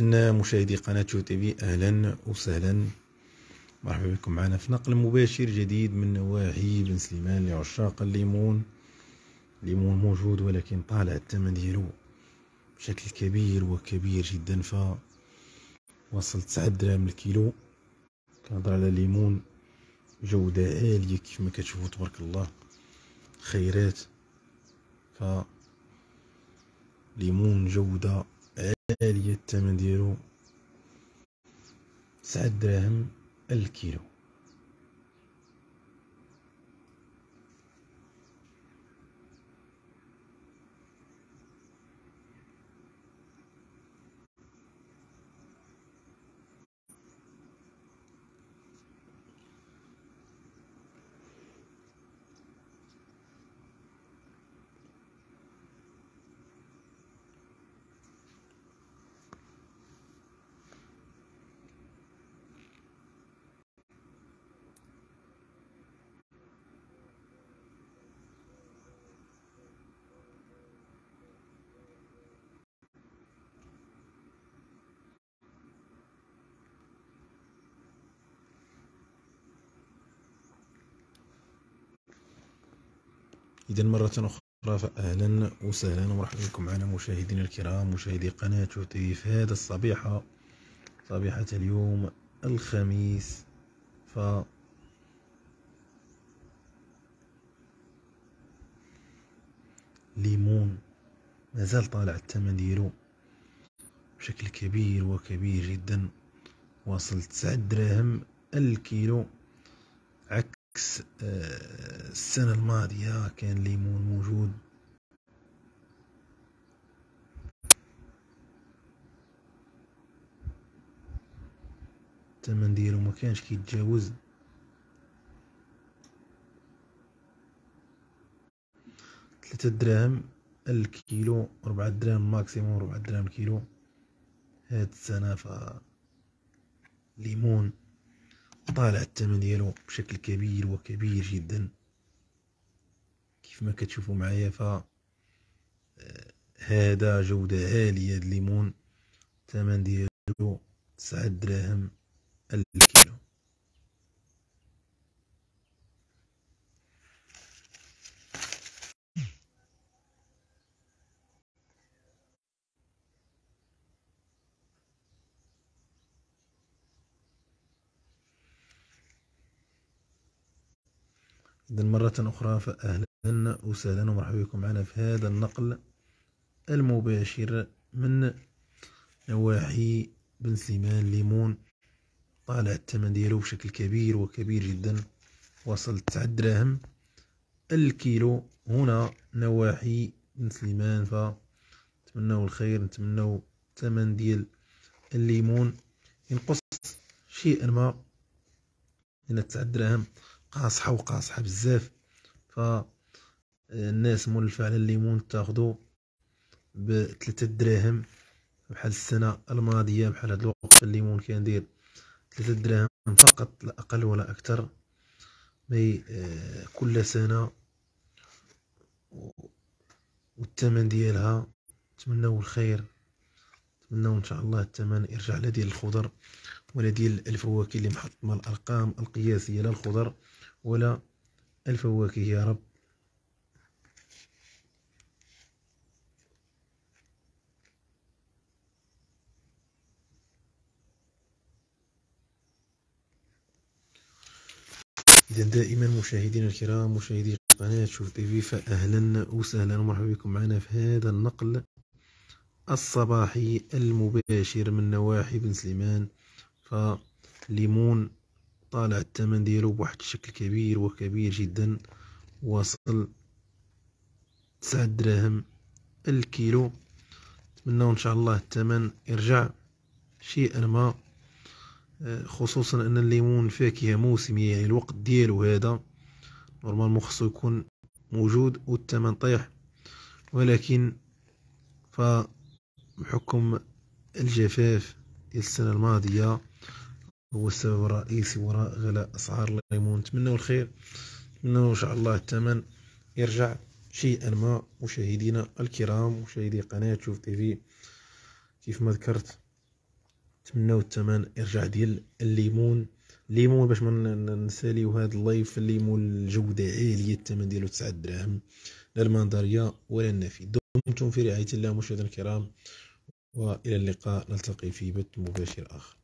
إذا مشاهدي قناة شو تي في أهلا وسهلا مرحبا بكم معنا في نقل مباشر جديد من نواحي بن سليمان لعشاق الليمون الليمون موجود ولكن طالع الثمن ديالو بشكل كبير وكبير جدا ف وصل تسعة دراهم الكيلو كنهضر على ليمون جودة عالية كيفما كتشوفو تبارك الله خيرات ف ليمون جودة عالية الثمن ديالو تسعة دراهم الكيلو إذا مرة أخرى فأهلا وسهلا ومرحبا بكم معنا مشاهدينا الكرام مشاهدي قناة تي في هذا الصبيحة صبيحة اليوم الخميس ف ليمون مازال طالع الثمن ديالو بشكل كبير وكبير جدا واصل تسعة دراهم الكيلو عكس آه، السنة الماضية كان ليمون موجود الثمن ديالو ما كانش كيتجاوز ثلاثة دراهم الكيلو ربعة دراهم ماكسيموم ربعة دراهم الكيلو هاد السنة فليمون ليمون طالع الثمن ديالو بشكل كبير وكبير جدا كيف ما كتشوفوا معايا ف آه، هذا جودة عالية الليمون الثمن ديالو 9 دراهم الكيلو إذا مرة أخرى فأهلا وسهلا ومرحبا بكم معنا في هذا النقل المباشر من نواحي بن سليمان ليمون طالع الثمن ديالو بشكل كبير وكبير جدا وصل 9 دراهم الكيلو هنا نواحي بن سليمان فنتمناو الخير نتمناو الثمن ديال الليمون ينقص شيئا ما من 9 دراهم قاصحه وقاصحه بزاف ف الناس مولفه على الليمون ب بثلاثة دراهم بحال السنه الماضيه بحال هاد الوقت الليمون كندير ثلاثة دراهم فقط لا اقل ولا اكثر مي آه، كل سنه والثمن ديالها نتمنوا الخير نتمنوا ان شاء الله الثمن يرجع لا ديال الخضر ولا ديال الفواكه اللي محطمه الارقام القياسيه لا الخضر ولا الفواكه يا رب اذا دائما مشاهدينا الكرام مشاهدي قناه شوف تي في فاهلا وسهلا ومرحبا بكم معنا في هذا النقل الصباحي المباشر من نواحي بن سليمان فليمون طالع الثمن ديالو بواحد الشكل كبير وكبير جدا وصل تسعة دراهم الكيلو نتمنوا ان شاء الله الثمن يرجع شيئا ما آه، خصوصا ان الليمون فاكهه موسميه يعني الوقت ديالو هذا نورمالمون خصو يكون موجود والثمن طيح ولكن ف بحكم الجفاف ديال السنة الماضية هو السبب الرئيسي وراء غلاء أسعار الليمون نتمنوا الخير نتمنوا إن شاء الله الثمن يرجع شيئا ما مشاهدينا الكرام مشاهدي قناة شوف تيفي كيف ما ذكرت نتمنوا الثمن يرجع ديال الليمون الليمون باش ما نساليو هذا اللايف الليمون الجودة عالية الثمن ديالو 9 دراهم لا المنظرية ولا النافي دمتم في رعاية الله مشاهدينا الكرام وإلى اللقاء نلتقي في بث مباشر آخر